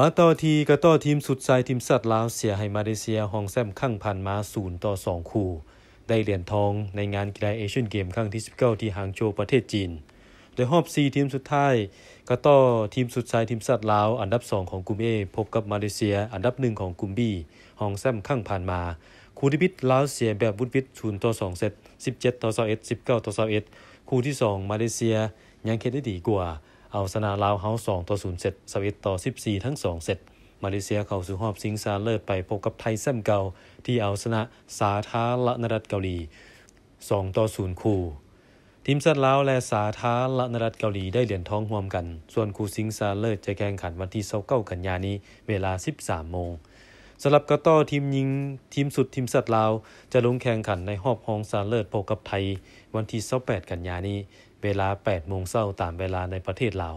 มาต่อทีก็ต่อทีมสุดสายทีมสัตว์ลาวเสียให้มาเลเซียฮองแซมข้างผ่านมาศูนย์ต่อสองคู่ได้เหรียญทองในงานกีฬาเอเชียนเกมครั้งที่19 ที่หางโจวประเทศจีน โดยรอบ4ทีมสุดท้ายก็ต่อทีมสุดสายทีมสัตว์ลาวอันดับ2ของกลุ่ม A พบกับมาเลเซียอันดับ1ของกลุ่ม B ฮองแซมข้างผ่านมา คู่ที่พิษลาวเสียแบบวุฒิพิษ์ต่อ2เซต17ต่อ21 19ต่อ21คู่ที่2มาเลเซียยังเข็ดได้ดีกว่าเอาชนะลาวเฮาสองต่อศูนย์เซตสวิตต่อ 14 ทั้ง 2เซตมาเลเซียเข้าสู่รอบชิงชนะเลิศไปพบกับไทยแซมเก่าที่เอาชนะสาธารณรัฐเกาหลี2 ต่อ 0 คู่ทีมชาติลาวและสาธารณรัฐเกาหลีได้เหรียญทองรวมกัน ส่วนคู่ชิงชนะเลิศจะแข่งขันวันที่29กันยานี้เวลา 13โมงสำหรับกระต้อทีมยิงทีมสุดทีมสัตว์ลาวจะลงแข่งขันในรอบรองชนะเลิศพบกับไทยวันที่28กันยานี้เวลา 8 โมงเช้าตามเวลาในประเทศลาว